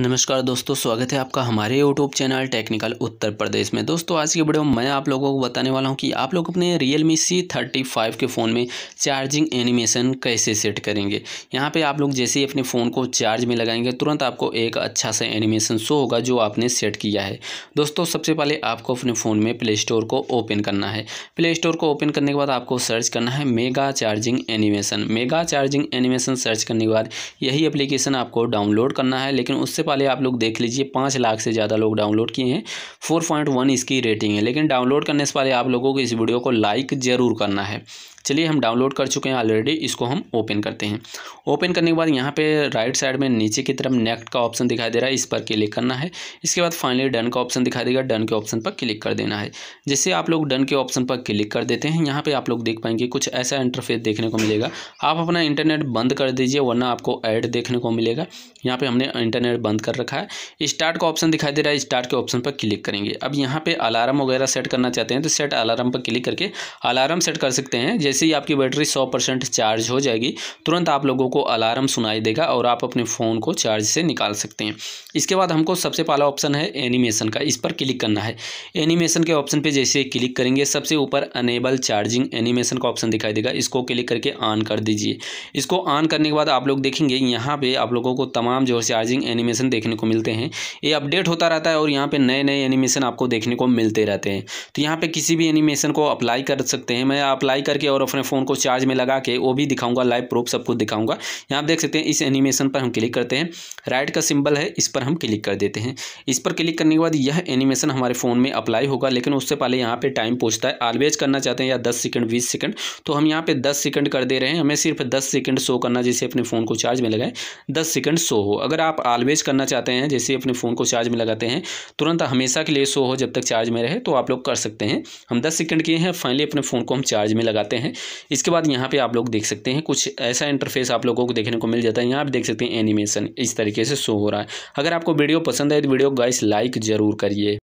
नमस्कार दोस्तों स्वागत है आपका हमारे YouTube channel technical Uttar Pradesh में दोस्तों आज की वीडियो में मैं आप लोगों को बताने वाला हूं कि आप लोग अपने Realme C thirty five के फ़ोन में चार्जिंग एनिमेशन कैसे सेट करेंगे यहां पे आप लोग जैसे ही अपने फ़ोन को चार्ज में लगाएंगे तुरंत आपको एक अच्छा सा एनिमेशन शो होगा जो आपने सेट किया है दोस्तों सबसे पहले आपको अपने फ़ोन में प्ले स्टोर को ओपन करना है प्ले स्टोर को ओपन करने के बाद आपको सर्च करना है mega charging animation mega charging animation search करने के बाद यही अप्लीकेशन आपको डाउनलोड करना है लेकिन उससे सबसे पहले आप लोग देख लीजिए पाँच लाख से ज़्यादा लोग डाउनलोड किए हैं फोर पॉइंट वन इसकी रेटिंग है लेकिन डाउनलोड करने से पहले आप लोगों को इस वीडियो को लाइक ज़रूर करना है चलिए हम डाउनलोड कर चुके हैं ऑलरेडी इसको हम ओपन करते हैं ओपन करने के बाद यहाँ पे राइट साइड में नीचे की तरफ नेक्स्ट का ऑप्शन दिखाई दे रहा है इस पर क्लिक करना है इसके बाद फाइनली डन का ऑप्शन दिखाई देगा डन के ऑप्शन पर क्लिक कर देना है जैसे आप लोग डन के ऑप्शन पर क्लिक कर देते हैं यहाँ पर आप लोग देख पाएंगे कुछ ऐसा इंटरफेस देखने को मिलेगा आप अपना इंटरनेट बंद कर दीजिए वरना आपको ऐड देखने को मिलेगा यहाँ पर हमने इंटरनेट बंद कर रखा है स्टार्ट का ऑप्शन दिखाई दे रहा है स्टार्ट के ऑप्शन पर क्लिक करेंगे अब यहाँ पर अलार्म वगैरह सेट करना चाहते हैं तो सेट अलार्म पर क्लिक करके अलार्म सेट कर सकते हैं जैसे ही आपकी बैटरी सौ परसेंट चार्ज हो जाएगी तुरंत आप लोगों को अलार्म सुनाई देगा और आप अपने फ़ोन को चार्ज से निकाल सकते हैं इसके बाद हमको सबसे पहला ऑप्शन है एनिमेशन का इस पर क्लिक करना है एनिमेशन के ऑप्शन पर जैसे क्लिक करेंगे सबसे ऊपर अनेबल चार्जिंग एनिमेशन का ऑप्शन दिखाई देगा इसको क्लिक करके ऑन कर दीजिए इसको ऑन करने के बाद आप लोग देखेंगे यहाँ पर आप लोगों को तमाम जो चार्जिंग एनिमेशन देखने को मिलते हैं ये अपडेट होता रहता है और यहाँ पर नए नए एनिमेशन आपको देखने को मिलते रहते हैं तो यहाँ पर किसी भी एनिमेशन को अप्लाई कर सकते हैं मैं अप्लाई करके और और अपने फ़ोन को चार्ज में लगा के वो भी दिखाऊंगा लाइव प्रूफ सब कुछ दिखाऊंगा यहाँ आप देख सकते हैं इस एनिमेशन पर हम क्लिक करते हैं राइट का सिंबल है इस पर हम क्लिक कर देते हैं इस पर क्लिक करने के बाद यह एनिमेशन हमारे फ़ोन में अप्लाई होगा लेकिन उससे पहले यहाँ पर टाइम पूछता है ऑलवेज करना चाहते हैं या दस सेकेंड बीस सेकेंड तो हम यहाँ पर दस सेकेंड कर दे रहे हैं हमें सिर्फ दस सेकेंड शो करना जैसे अपने फ़ोन को चार्ज में लगाएं दस सेकेंड शो हो अगर आप ऑलवेज करना चाहते हैं जैसे अपने फ़ोन को चार्ज में लगाते हैं तुरंत हमेशा के लिए शो हो जब तक चार्ज में रहे तो आप लोग कर सकते हैं हम दस सेकेंड किए हैं फाइनली अपने फ़ोन को हम चार्ज में लगाते हैं इसके बाद यहाँ पे आप लोग देख सकते हैं कुछ ऐसा इंटरफेस आप लोगों को देखने को मिल जाता है यहाँ आप देख सकते हैं एनिमेशन इस तरीके से शो हो रहा है अगर आपको वीडियो पसंद आए तो वीडियो गाइस लाइक ज़रूर करिए